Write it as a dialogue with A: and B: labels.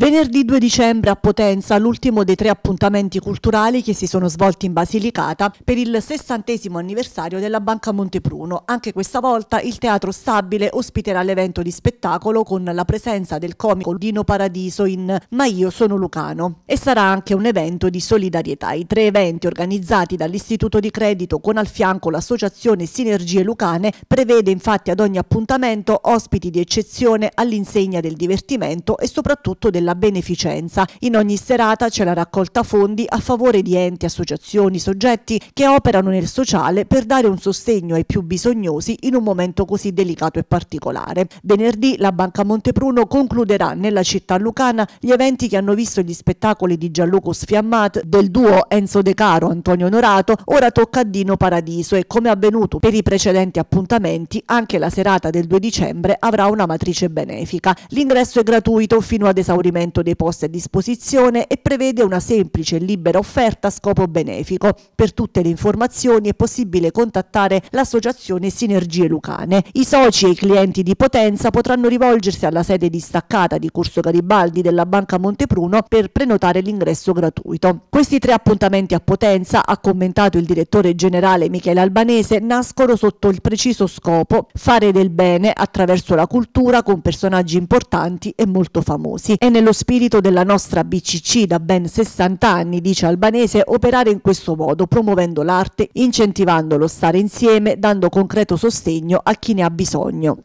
A: Venerdì 2 dicembre a Potenza, l'ultimo dei tre appuntamenti culturali che si sono svolti in Basilicata per il sessantesimo anniversario della Banca Montepruno. Anche questa volta il Teatro Stabile ospiterà l'evento di spettacolo con la presenza del comico Dino Paradiso in Ma io sono Lucano. E sarà anche un evento di solidarietà. I tre eventi organizzati dall'Istituto di Credito con al fianco l'associazione Sinergie Lucane prevede infatti ad ogni appuntamento ospiti di eccezione all'insegna del divertimento e soprattutto della della beneficenza. In ogni serata c'è la raccolta fondi a favore di enti, associazioni, soggetti che operano nel sociale per dare un sostegno ai più bisognosi in un momento così delicato e particolare. Venerdì la Banca Montepruno concluderà nella città lucana gli eventi che hanno visto gli spettacoli di Gianluco Sfiammat, del duo Enzo De Caro Antonio Onorato, ora tocca a Dino Paradiso e come avvenuto per i precedenti appuntamenti anche la serata del 2 dicembre avrà una matrice benefica. L'ingresso è gratuito fino ad esaurimento l'aumento dei posti a disposizione e prevede una semplice e libera offerta a scopo benefico. Per tutte le informazioni è possibile contattare l'associazione Sinergie Lucane. I soci e i clienti di Potenza potranno rivolgersi alla sede distaccata di Corso Garibaldi della Banca Montepruno per prenotare l'ingresso gratuito. Questi tre appuntamenti a Potenza, ha commentato il direttore generale Michele Albanese, nascono sotto il preciso scopo fare del bene attraverso la cultura con personaggi importanti e molto famosi. E nello spirito della nostra BCC da ben 60 anni, dice Albanese, operare in questo modo, promuovendo l'arte, incentivando lo stare insieme, dando concreto sostegno a chi ne ha bisogno.